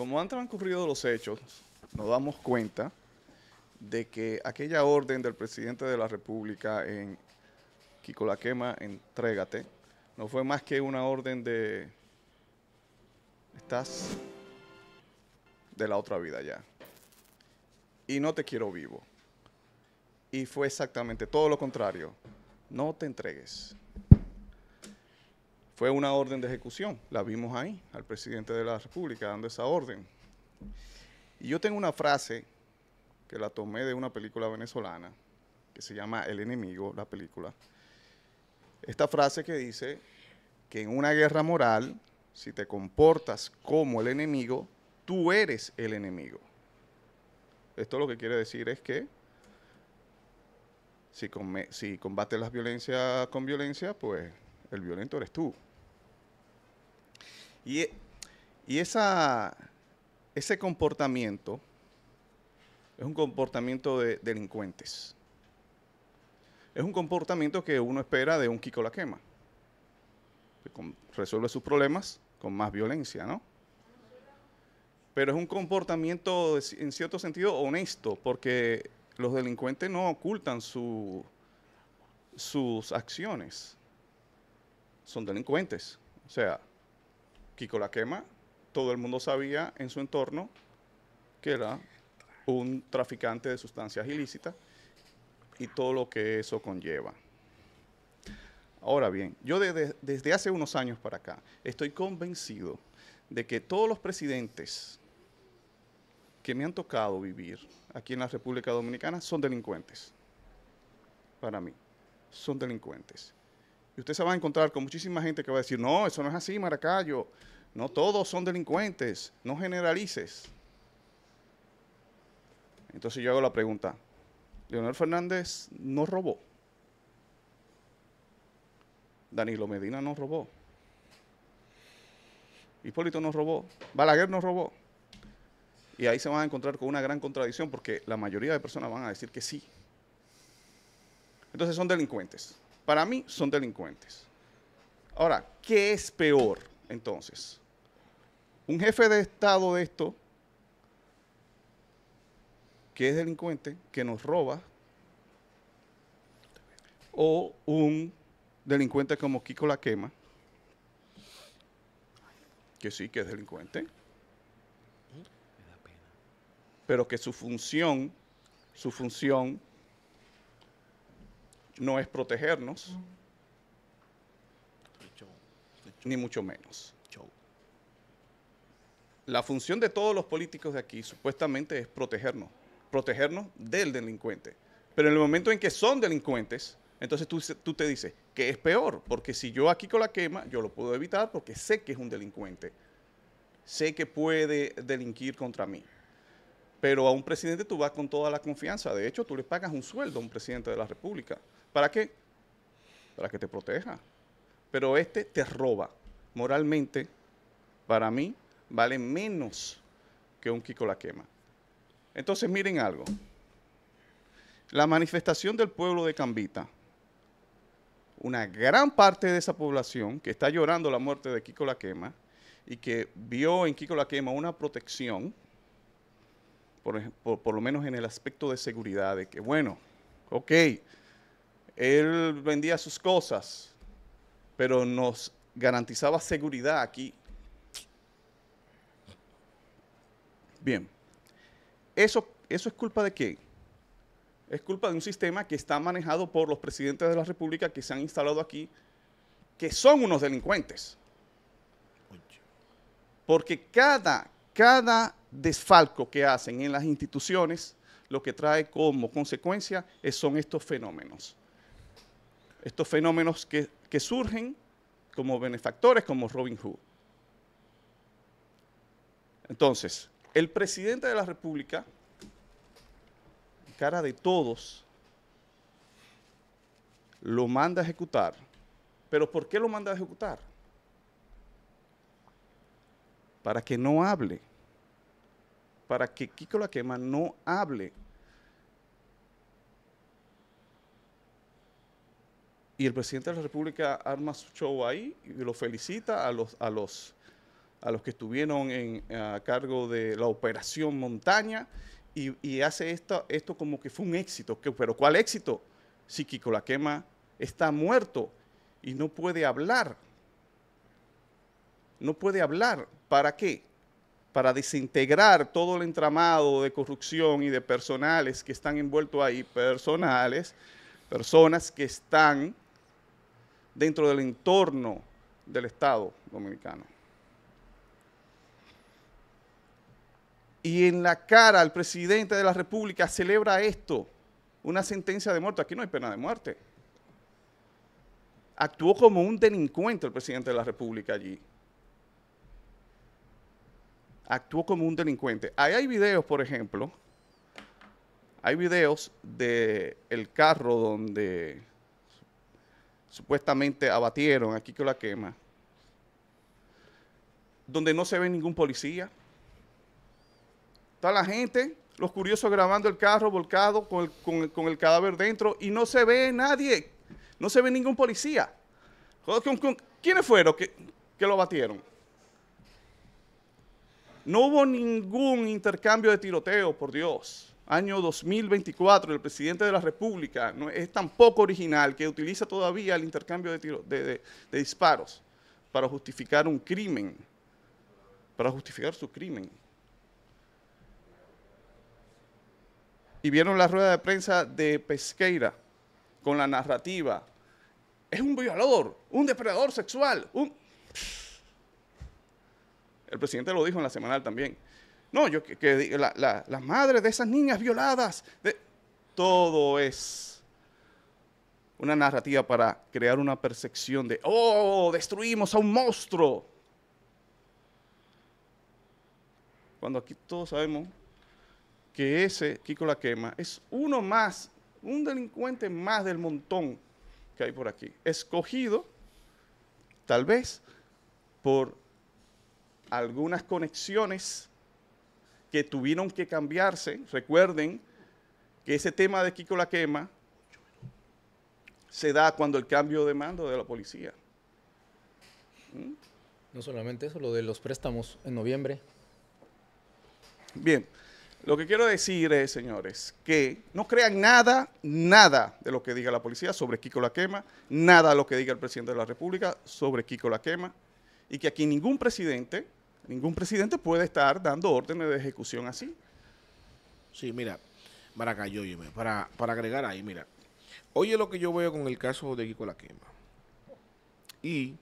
Como han transcurrido los hechos, nos damos cuenta de que aquella orden del presidente de la República en quema entrégate, no fue más que una orden de... Estás de la otra vida ya. Y no te quiero vivo. Y fue exactamente todo lo contrario. No te entregues fue una orden de ejecución. La vimos ahí, al presidente de la República dando esa orden. Y yo tengo una frase que la tomé de una película venezolana que se llama El enemigo, la película. Esta frase que dice que en una guerra moral, si te comportas como el enemigo, tú eres el enemigo. Esto lo que quiere decir es que si, combates las violencias con violencia, pues el violento eres tú. Y, esa, ese comportamiento es un comportamiento de delincuentes. Es un comportamiento que uno espera de un Kiko la quema. Que resuelve sus problemas con más violencia, ¿no? Pero es un comportamiento en cierto sentido honesto, porque los delincuentes no ocultan su, sus acciones. Son delincuentes. O sea, Kiko la quema, todo el mundo sabía en su entorno que era un traficante de sustancias ilícitas y todo lo que eso conlleva. Ahora bien, yo desde, desde hace unos años para acá estoy convencido de que todos los presidentes que me han tocado vivir aquí en la República Dominicana son delincuentes. Para mí, son delincuentes. Y usted se va a encontrar con muchísima gente que va a decir, no, eso no es así, Maracayo. No todos son delincuentes, no generalices. Entonces yo hago la pregunta, Leonel Fernández no robó. Danilo Medina no robó. Hipólito no robó. Balaguer no robó. Y ahí se van a encontrar con una gran contradicción porque la mayoría de personas van a decir que sí. Entonces son delincuentes. Para mí son delincuentes. Ahora, ¿qué es peor? Entonces, un jefe de Estado de esto, que es delincuente, que nos roba, o un delincuente como Kiko La Quema, que sí que es delincuente, pero que su función, su función no es protegernos ni mucho menos. Show. La función de todos los políticos de aquí supuestamente es protegernos, protegernos del delincuente. Pero en el momento en que son delincuentes, entonces tú, tú te dices que es peor, porque si yo aquí con la quema, yo lo puedo evitar porque sé que es un delincuente, sé que puede delinquir contra mí. Pero a un presidente tú vas con toda la confianza. De hecho, tú le pagas un sueldo a un presidente de la República. ¿Para qué? Para que te proteja. Pero este te roba. Moralmente, para mí, vale menos que un Kiko la quema. Entonces, miren algo. La manifestación del pueblo de Cambita, una gran parte de esa población que está llorando la muerte de Kiko la quema y que vio en Kiko la quema una protección, por, por lo menos en el aspecto de seguridad, de que, bueno, ok, él vendía sus cosas, pero nos garantizaba seguridad aquí. Bien, ¿eso, eso es culpa de qué? Es culpa de un sistema que está manejado por los presidentes de la República que se han instalado aquí, que son unos delincuentes. Porque cada, cada desfalco que hacen en las instituciones, lo que trae como consecuencia son estos fenómenos estos fenómenos que, surgen como benefactores, como Robin Hood. Entonces, el presidente de la República, cara de todos, lo manda a ejecutar. ¿Pero por qué lo manda a ejecutar? Para que no hable. Para que Kiko La Quema no hable Y el presidente de la República arma su show ahí y lo felicita a los, a los, a los que estuvieron a cargo de la operación Montaña y, hace esto, esto como que fue un éxito. ¿Pero cuál éxito? Si Kiko la quema está muerto y no puede hablar. No puede hablar. ¿Para qué? Para desintegrar todo el entramado de corrupción y de personales que están envueltos ahí, personales, personas que están dentro del entorno del Estado dominicano. Y en la cara al presidente de la República celebra esto, una sentencia de muerte. Aquí no hay pena de muerte. Actuó como un delincuente el presidente de la República allí. Actuó como un delincuente. Ahí hay videos, por ejemplo. Hay videos del el carro donde supuestamente abatieron aquí que la quema, donde no se ve ningún policía. Está la gente, los curiosos grabando el carro volcado con el, con con el cadáver dentro y no se ve nadie, no se ve ningún policía. ¿Quiénes fueron que, que lo abatieron? No hubo ningún intercambio de tiroteo, por Dios año 2024 el presidente de la República no, es tan poco original que utiliza todavía el intercambio de, disparos para justificar un crimen, para justificar su crimen. Y vieron la rueda de prensa de Pesqueira con la narrativa. Es un violador, un depredador sexual, El presidente lo dijo en la semanal también. No, yo que, digo las madres de esas niñas violadas, todo es una narrativa para crear una percepción de, oh, destruimos a un monstruo. Cuando aquí todos sabemos que ese Kiko la quema es uno más, un delincuente más del montón que hay por aquí, escogido tal vez por algunas conexiones que tuvieron que cambiarse. Recuerden que ese tema de Kiko la quema se da cuando el cambio de mando de la policía. ¿Mm? No solamente eso, lo de los préstamos en noviembre. Bien, lo que quiero decir es, señores, que no crean nada, nada de lo que diga la policía sobre Kiko la quema, nada de lo que diga el presidente de la República sobre Kiko la quema, y que aquí ningún presidente Ningún presidente puede estar dando órdenes de ejecución así. Sí, mira, para acá, yo, para, para agregar ahí, mira. Oye lo que yo veo con el caso de Kiko La Quema. Y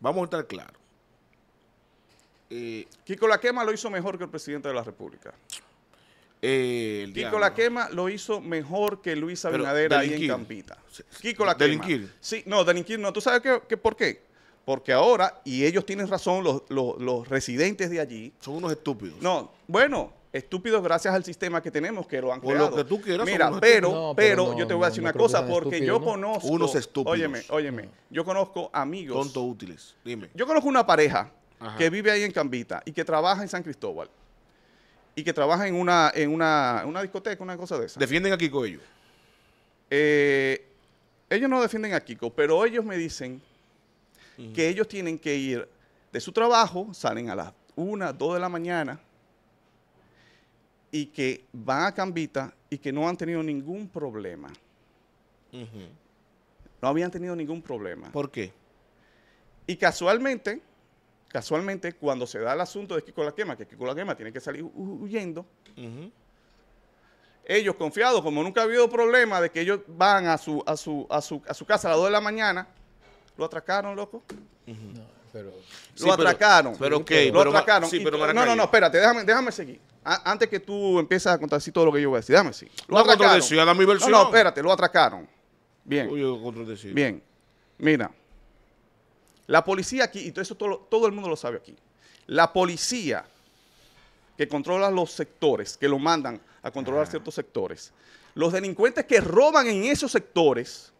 vamos a estar claros. Eh, Kiko La Quema lo hizo mejor que el presidente de la República. Eh, Kiko Laquema La Quema lo hizo mejor que Luis Abinader y en Campita. Kiko La Delinquir. Sí, no, delinquir no. ¿Tú sabes qué por qué? Porque ahora, y ellos tienen razón, los, los, residentes de allí. Son unos estúpidos. No, bueno, estúpidos gracias al sistema que tenemos que lo han creado. Por lo que tú quieras. Mira, pero, pero, yo te voy a decir una cosa, porque yo conozco. Unos estúpidos. Óyeme, óyeme. Yo conozco amigos. Tontos útiles. Dime. Yo conozco una pareja que vive ahí en Cambita y que trabaja en San Cristóbal. Y que trabaja en una, en una, una discoteca, una cosa de esa. ¿Defienden a Kiko ellos? Eh, ellos no defienden a Kiko, pero ellos me dicen que ellos tienen que ir de su trabajo, salen a las 1, 2 de la mañana y que van a Cambita y que no han tenido ningún problema. No habían tenido ningún problema. ¿Por qué? Y casualmente, casualmente, cuando se da el asunto de Kiko la quema, que Kiko la quema tiene que salir huyendo, ellos confiados, como nunca ha habido problema de que ellos van a su, a su, a su casa a las 2 de la mañana, lo atracaron, loco. no, pero... lo atracaron. Pero, ok. Lo atracaron. Sí, pero no, no, no, espérate, déjame, déjame seguir. antes que tú empieces a contar así todo lo que yo voy a decir, déjame seguir. Lo no atracaron. No, espérate, lo atracaron. Bien. Bien. Mira. La policía aquí, y eso todo, el mundo lo sabe aquí. La policía que controla los sectores, que lo mandan a controlar ciertos sectores. Los delincuentes que roban en esos sectores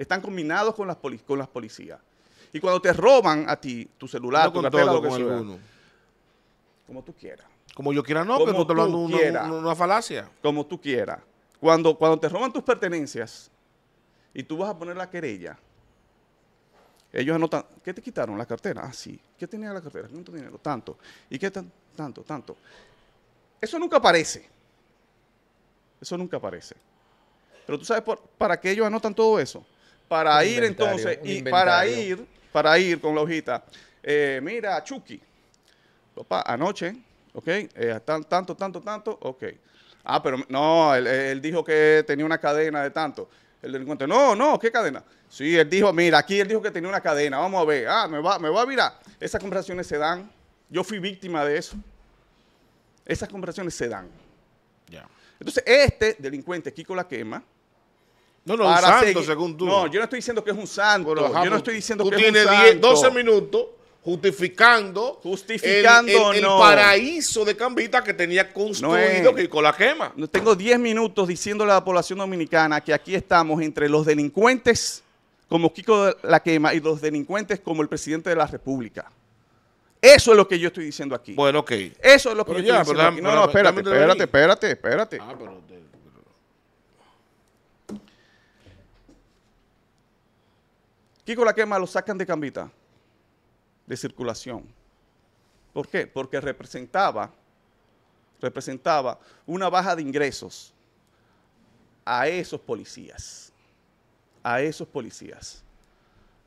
están combinados con las, con las policías. Y cuando te roban a ti tu celular, lo que sea, como tú quieras. Como yo quiera, no, como tú hablando una, una, falacia. Como tú quieras. Cuando, cuando te roban tus pertenencias y tú vas a poner la querella, ellos anotan, ¿qué te quitaron? La cartera. Ah, sí. ¿Qué tenía la cartera? ¿Cuánto dinero? Tanto. ¿Y qué tanto tanto? Tanto. Eso nunca aparece. Eso nunca aparece. Pero tú sabes para qué ellos anotan todo eso para ir entonces, y para ir, para ir con la hojita, eh, mira, Chucky, papá, anoche, ¿ok? Eh, tanto, tanto, tanto, ok. Ah, pero no, él, dijo que tenía una cadena de tanto. El delincuente, no, no, ¿qué cadena? Sí, él dijo, mira, aquí él dijo que tenía una cadena, vamos a ver, ah, me va, me va a mirar. Esas conversaciones se dan, yo fui víctima de eso. Esas conversaciones se dan. ya Entonces, este delincuente, Kiko La Quema, no, no, un santo, según tú. No, yo no estoy diciendo que es un santo. yo no estoy diciendo que es un santo. Tú tienes 12 minutos justificando, justificando el, paraíso de Cambita que tenía construido Kiko que con la quema. Tengo 10 minutos diciéndole a la población dominicana que aquí estamos entre los delincuentes como Kiko de la quema y los delincuentes como el presidente de la República. Eso es lo que yo estoy diciendo aquí. Bueno, ok. Eso es lo que yo estoy diciendo. No, no, espérate, espérate, espérate, espérate. Ah, pero Kiko la quema lo sacan de Cambita, de circulación. ¿Por qué? Porque representaba, representaba una baja de ingresos a esos policías. A esos policías.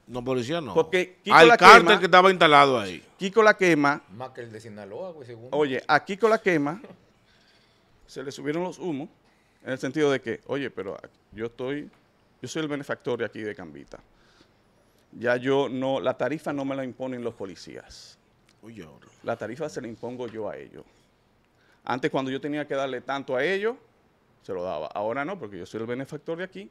No, policía no. Porque Al la cártel que estaba instalado ahí. Kiko la quema. Más que el de Sinaloa, Oye, a Kiko la quema se le subieron los humos en el sentido de que, oye, pero yo estoy, yo soy el benefactor de aquí de Cambita ya yo no, la tarifa no me la imponen los policías. Uy, la tarifa se la impongo yo a ellos. Antes cuando yo tenía que darle tanto a ellos, se lo daba. Ahora no, porque yo soy el benefactor de aquí.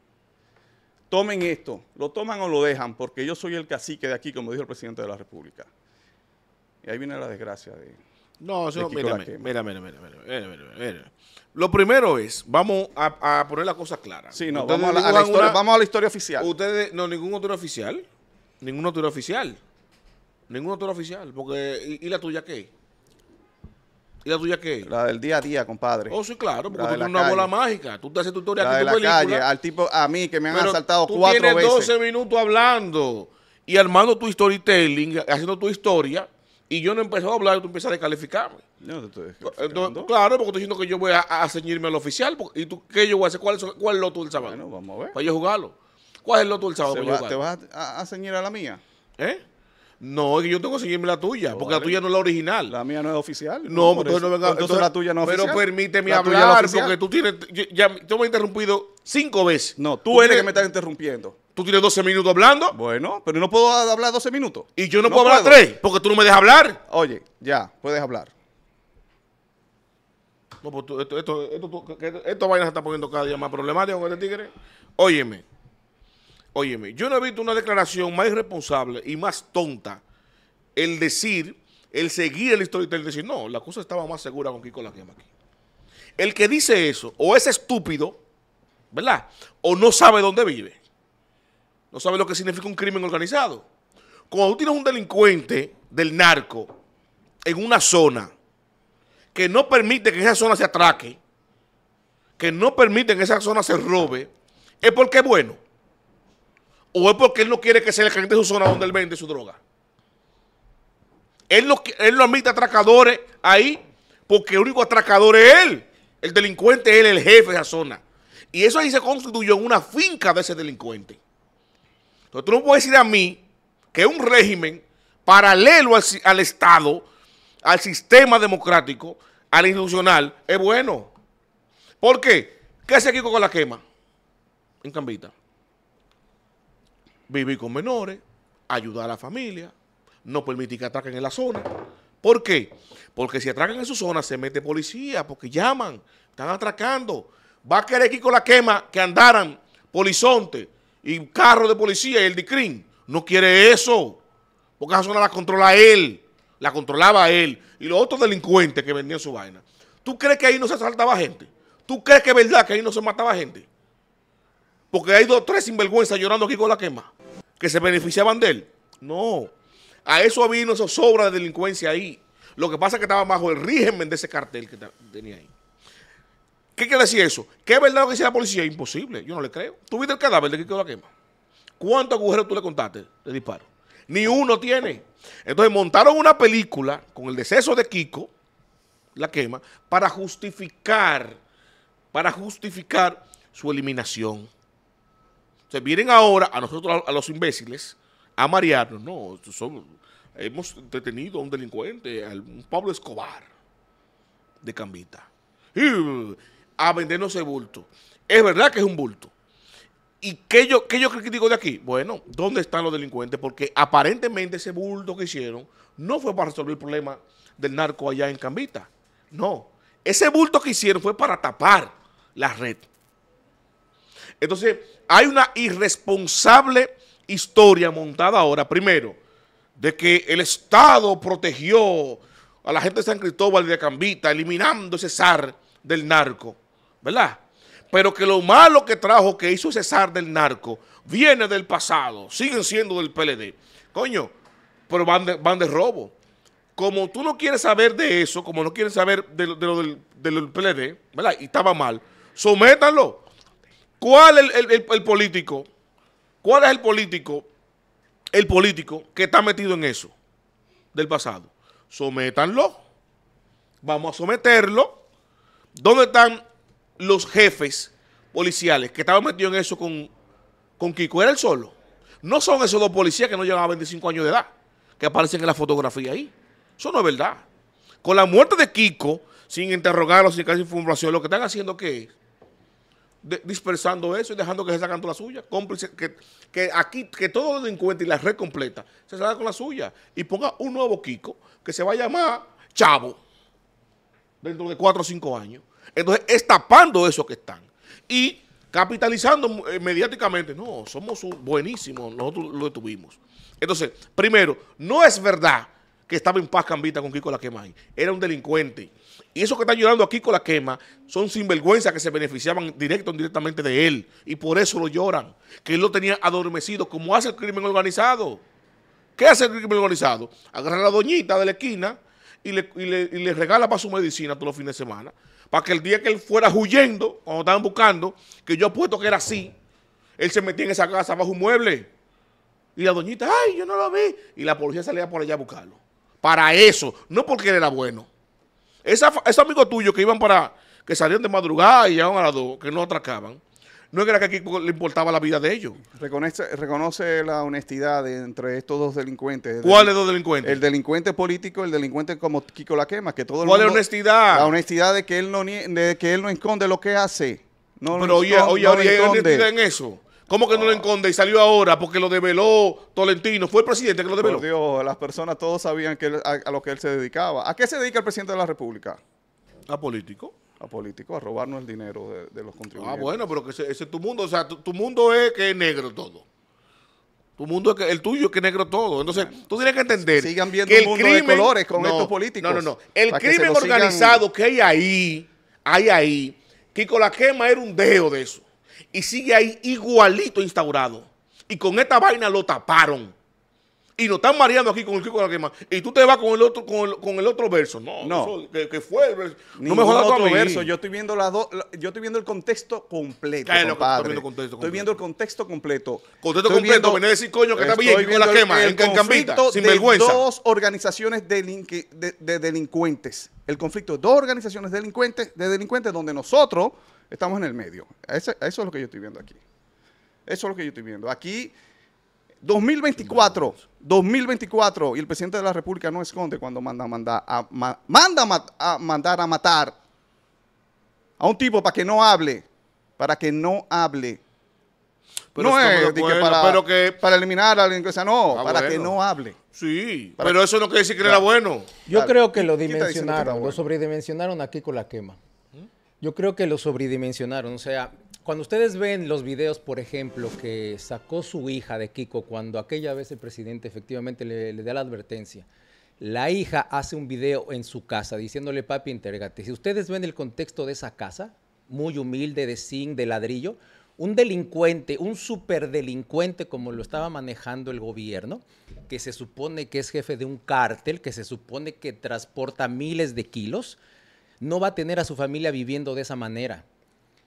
Tomen esto, lo toman o lo dejan, porque yo soy el cacique de aquí, como dijo el presidente de la República. Y ahí viene la desgracia de... No, eso, mire, mírame, mira, mira, mira, mira, Lo primero es, vamos a, poner la cosa clara. Sí, no, vamos vamos a la historia oficial. Ustedes, no, ningún otro oficial. Ningún tiro oficial. ningún tiro oficial. Porque, ¿y, la tuya qué? ¿Y la tuya qué? La del día a día, compadre. Oh, sí, claro, porque tú tienes una bola mágica. Tú te haces tu historia aquí, en tu la Calle, al tipo, a mí, que me han Pero asaltado tú cuatro tienes 12 minutos hablando y armando tu storytelling, haciendo tu historia y yo no empezó a hablar, tú empiezas a descalificarme. No, te pues, claro, porque estoy diciendo que yo voy a, ceñirme al oficial. ¿Y tú qué yo voy a hacer? ¿Cuál, cuál es lo tú del sábado? Bueno, vamos a ver. Para yo jugarlo lo tú el sábado. ¿Te vas a, enseñar a, la mía? ¿Eh? No, es que yo tengo que seguirme la tuya, porque la tuya no es la original. La mía no es oficial. No, pues entonces, no la tuya no es oficial. Pero permíteme hablar, porque tú tienes. Yo, ya, me he interrumpido cinco veces. No, tú, eres el que me estás interrumpiendo. Tú tienes 12 minutos hablando. Bueno, pero no puedo hablar 12 minutos. Y yo no, puedo, hablar tres. porque tú no me dejas hablar. Oye, ya, puedes hablar. No, pues tú, esto, esto, esto, esto, esto, vainas se está poniendo cada día más problemático con este tigre. Óyeme. Óyeme, yo no he visto una declaración más irresponsable y más tonta el decir, el seguir el historial, y decir, no, la cosa estaba más segura con Kiko la aquí. El que dice eso, o es estúpido, ¿verdad? O no sabe dónde vive. No sabe lo que significa un crimen organizado. Cuando tú tienes un delincuente del narco en una zona que no permite que esa zona se atraque, que no permite que esa zona se robe, es porque es bueno o es porque él no quiere que se le caliente su zona donde él vende su droga. Él no, él admite atracadores ahí porque el único atracador es él. El delincuente es él, el jefe de esa zona. Y eso ahí se constituyó en una finca de ese delincuente. Entonces tú no puedes decir a mí que un régimen paralelo al, Estado, al sistema democrático, al institucional, es bueno. ¿Por qué? ¿Qué hace aquí con la quema? En Cambita vivir con menores, ayudar a la familia, no permitir que atraquen en la zona. ¿Por qué? Porque si atracan en su zona se mete policía, porque llaman, están atracando. Va a querer aquí con la quema que andaran polizonte y carro de policía y el DICRIN. No quiere eso, porque esa zona la controla él, la controlaba él y los otros delincuentes que vendían su vaina. ¿Tú crees que ahí no se asaltaba gente? ¿Tú crees que es verdad que ahí no se mataba gente? Porque hay dos, tres sinvergüenzas llorando aquí con la quema que se beneficiaban de él. No. A eso vino esa sobra de delincuencia ahí. Lo que pasa es que estaba bajo el régimen de ese cartel que tenía ahí. ¿Qué quiere decir eso? ¿Qué es verdad lo que dice la policía? Imposible, yo no le creo. ¿Tú viste el cadáver de Kiko la quema? ¿Cuántos agujeros tú le contaste de disparo? Ni uno tiene. Entonces montaron una película con el deceso de Kiko, la quema, para justificar, para justificar su eliminación. Se vienen ahora a nosotros, a, los imbéciles, a marearnos. No, hemos detenido a un delincuente, a un Pablo Escobar de Cambita. a vendernos ese bulto. Es verdad que es un bulto. ¿Y qué yo, qué yo critico de aquí? Bueno, ¿dónde están los delincuentes? Porque aparentemente ese bulto que hicieron no fue para resolver el problema del narco allá en Cambita. No, ese bulto que hicieron fue para tapar la red. Entonces, hay una irresponsable historia montada ahora, primero, de que el Estado protegió a la gente de San Cristóbal de Cambita, eliminando ese zar del narco, ¿verdad? Pero que lo malo que trajo, que hizo Cesar del narco, viene del pasado, siguen siendo del PLD. Coño, pero van de, robo. Como tú no quieres saber de eso, como no quieres saber de, lo del, PLD, ¿verdad? Y estaba mal, sométanlo ¿Cuál es el, político? ¿Cuál es el político? El político que está metido en eso del pasado. Sométanlo. Vamos a someterlo. ¿Dónde están los jefes policiales que estaban metidos en eso con, con Kiko? Era el solo. No son esos dos policías que no llegan a 25 años de edad, que aparecen en la fotografía ahí. Eso no es verdad. Con la muerte de Kiko, sin interrogarlo, sin casi información, lo que están haciendo ¿qué es dispersando eso y dejando que se sacan toda la suya. Cómplice, que, que, aquí, que todo los delincuentes y la red completa se salga con la suya y ponga un nuevo Kiko que se va a llamar Chavo dentro de cuatro o cinco años. Entonces, estapando eso que están y capitalizando eh, mediáticamente. No, somos buenísimos, nosotros lo tuvimos. Entonces, primero, no es verdad que estaba en paz Cambita con Kiko la Era un delincuente. Y esos que están llorando aquí con la quema son sinvergüenzas que se beneficiaban directo o indirectamente de él. Y por eso lo lloran. Que él lo tenía adormecido, como hace el crimen organizado. ¿Qué hace el crimen organizado? Agarra a la doñita de la esquina y le, le regala para su medicina todos los fines de semana. Para que el día que él fuera huyendo, cuando estaban buscando, que yo apuesto que era así, él se metía en esa casa bajo un mueble. Y la doñita, ay, yo no lo vi. Y la policía salía por allá a buscarlo. Para eso, no porque él era bueno. Esos amigos tuyos tuyo que iban para, que salían de madrugada y llegaban a las dos, que no atracaban, no era que aquí le importaba la vida de ellos. Reconoce, reconoce la honestidad entre estos dos delincuentes. ¿Cuáles dos delincuentes? El delincuente político, el delincuente como Kiko La Quema, que todo ¿Cuál honestidad? La honestidad de que él no de que él no esconde lo que hace. No Pero oye honestidad en eso. ¿Cómo que no lo enconde y salió ahora? Porque lo develó Tolentino. Fue el presidente que lo develó. Por Dios, las personas todos sabían que a, lo que él se dedicaba. ¿A qué se dedica el presidente de la República? A político. A político, a robarnos el dinero de, los contribuyentes. Ah, bueno, pero que ese, es tu mundo. O sea, tu, mundo es que es negro todo. Tu mundo es que el tuyo es que es negro todo. Entonces, tú tienes que entender. Sigan viendo que el, mundo de colores con estos políticos. No, no, no. El crimen organizado que hay ahí, hay ahí, que con la quema era un dedo de eso y sigue ahí igualito instaurado. Y con esta vaina lo taparon y nos están mareando aquí con el Kiko de la quema. Y tú te vas con el otro, con el, con el otro verso. No, no. que, fue el verso. no me jodas otro verso. Yo estoy viendo las dos, yo estoy viendo el contexto completo. estoy viendo el contexto completo. Contexto completo, venía a decir coño que está bien con la quema, el en sin de Dos organizaciones de, de, delincuentes. El conflicto de dos organizaciones delincuentes, de delincuentes donde nosotros estamos en el medio. Eso, eso es lo que yo estoy viendo aquí. Eso es lo que yo estoy viendo. Aquí 2024, 2024, y el presidente de la República no esconde cuando manda, manda, a, manda a, mandar a matar a un tipo para que no hable, para que no hable. no es, para, eliminar a alguien que sea? no, ah, para que no hable. Sí, pero eso no quiere decir que era bueno. Yo creo que lo dimensionaron, lo sobredimensionaron aquí con la quema. Yo creo que lo sobredimensionaron, o sea, cuando ustedes ven los videos, por ejemplo, que sacó su hija de Kiko cuando aquella vez el presidente efectivamente le, da la advertencia, la hija hace un video en su casa diciéndole, papi, intérgate. Si ustedes ven el contexto de esa casa, muy humilde, de zinc, de ladrillo, un delincuente, un superdelincuente como lo estaba manejando el gobierno, que se supone que es jefe de un cártel, que se supone que transporta miles de kilos, no va a tener a su familia viviendo de esa manera.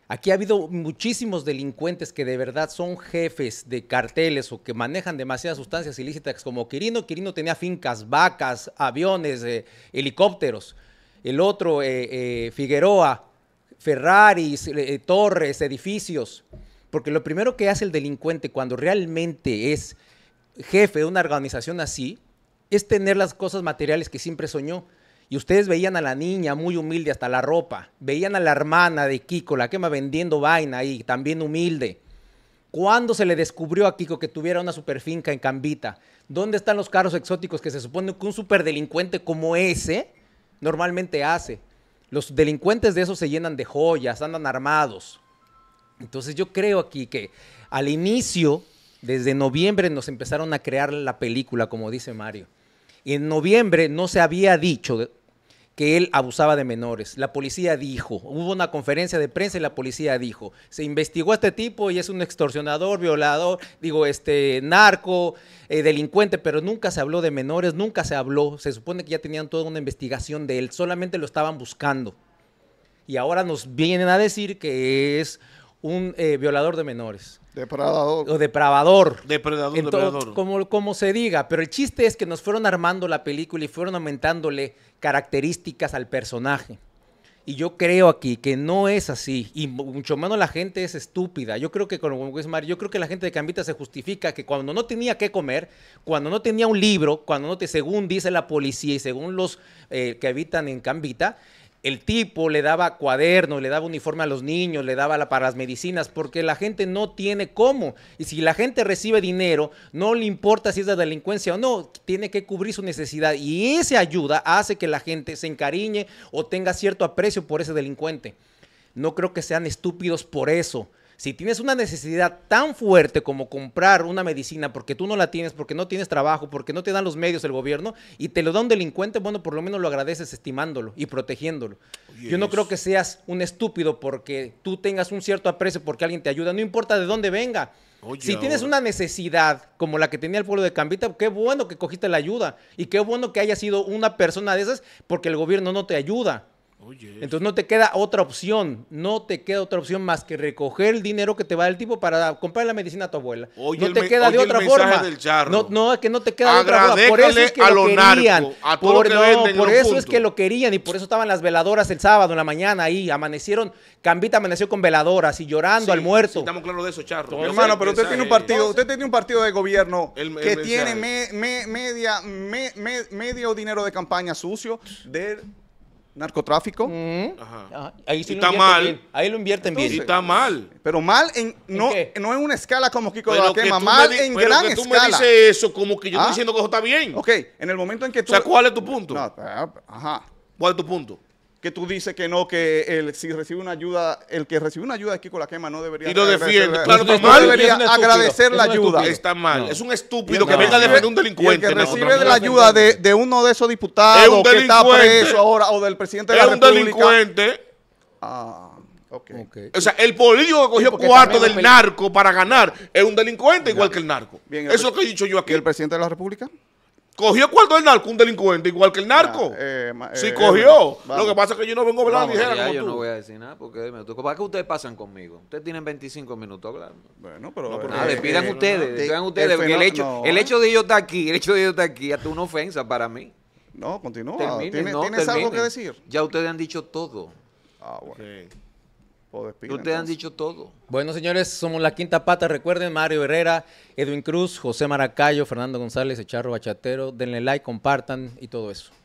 Aquí ha habido muchísimos delincuentes que de verdad son jefes de carteles o que manejan demasiadas sustancias ilícitas como Quirino. Quirino tenía fincas, vacas, aviones, eh, helicópteros. El otro, eh, eh, Figueroa, Ferraris, torres, edificios. Porque lo primero que hace el delincuente cuando realmente es jefe de una organización así es tener las cosas materiales que siempre soñó. Y ustedes veían a la niña muy humilde hasta la ropa. Veían a la hermana de Kiko, la quema vendiendo vaina ahí, también humilde. ¿Cuándo se le descubrió a Kiko que tuviera una superfinca en Cambita? ¿Dónde están los carros exóticos que se supone que un superdelincuente como ese normalmente hace? Los delincuentes de esos se llenan de joyas, andan armados. Entonces yo creo aquí que al inicio, desde noviembre nos empezaron a crear la película, como dice Mario. Y en noviembre no se había dicho que él abusaba de menores. La policía dijo, hubo una conferencia de prensa y la policía dijo, se investigó a este tipo y es un extorsionador, violador, digo, este, narco, eh, delincuente, pero nunca se habló de menores, nunca se habló, se supone que ya tenían toda una investigación de él, solamente lo estaban buscando. Y ahora nos vienen a decir que es un eh, violador de menores. Depravador. O depravador. Depredador, Como, como se diga, pero el chiste es que nos fueron armando la película y fueron aumentándole características al personaje. Y yo creo aquí que no es así. Y mucho menos la gente es estúpida. Yo creo que, con es yo creo que la gente de Cambita se justifica que cuando no tenía que comer, cuando no tenía un libro, cuando no te, según dice la policía y según los eh, que habitan en Cambita, el tipo le daba cuadernos, le daba uniforme a los niños, le daba para las medicinas, porque la gente no tiene cómo. Y si la gente recibe dinero, no le importa si es de delincuencia o no, tiene que cubrir su necesidad. Y esa ayuda hace que la gente se encariñe o tenga cierto aprecio por ese delincuente. No creo que sean estúpidos por eso. Si tienes una necesidad tan fuerte como comprar una medicina porque tú no la tienes, porque no tienes trabajo, porque no te dan los medios el gobierno y te lo da un delincuente, bueno, por lo menos lo agradeces estimándolo y protegiéndolo. Yo no creo que seas un estúpido porque tú tengas un cierto aprecio porque alguien te ayuda, no importa de dónde venga. si tienes una necesidad como la que tenía el pueblo de Cambita, qué bueno que cogiste la ayuda y qué bueno que haya sido una persona de esas porque el gobierno no te ayuda. Oh, Entonces no te queda otra opción, no te queda otra opción más que recoger el dinero que te va el tipo para comprar la medicina a tu abuela. no te queda de otra forma. no, no, es que no te queda de otra forma. Por eso es que lo, querían. por, eso es que lo querían y por eso estaban las veladoras el sábado en la mañana ahí. Amanecieron, Cambita amaneció con veladoras y llorando al muerto. estamos claros de eso, Charro. hermano, pero usted tiene un partido, usted tiene un partido de gobierno que tiene media, medio dinero de campaña sucio de narcotráfico. Mm. Ajá. Ah, ahí sí lo está mal. Ahí lo invierten bien. Y está mal. Pero mal en, no, ¿En no una escala como Kiko de la que quema, mal en pero gran que tú me dices eso como que yo estoy ah. diciendo que eso está bien. Ok, en el momento en que tú... O sea, ¿cuál es tu punto? ajá. ¿Cuál es tu punto? que tú dices que no, que el, si recibe una ayuda, el que recibe una ayuda aquí con La Quema no debería... Y lo defiende, agradecer la ayuda. Está mal, es un estúpido que venga a defender un delincuente. el que recibe de la ayuda de, uno de esos diputados que está preso ahora, o del presidente de la República... Es un delincuente. Ah... Okay. O sea, el político que cogió cuarto del narco para ganar es un delincuente igual que el narco. Eso es lo que he dicho yo aquí. el presidente de la República? Cogió cuarto del narco, un delincuente, igual que el narco. Eh, si eh, cogió. Eh, Lo que pasa es que yo no vengo a hablar ligera yo no voy a decir nada porque me toco. ¿Para qué ustedes pasan conmigo? Ustedes tienen 25 minutos hablando. Bueno, pero... No, ah, despidan ustedes, despidan ustedes. El, hecho, el hecho de ellos estar aquí, el hecho de ellos estar aquí, hasta una ofensa para mí. No, continúa. ¿Tienes, ¿tienes algo que decir? Ya ustedes han dicho todo. Ah, bueno. Sí. Ustedes han dicho todo. Bueno, señores, somos la quinta pata. Recuerden, Mario Herrera, Edwin Cruz, José Maracayo, Fernando González, Echarro Bachatero. Denle like, compartan y todo eso.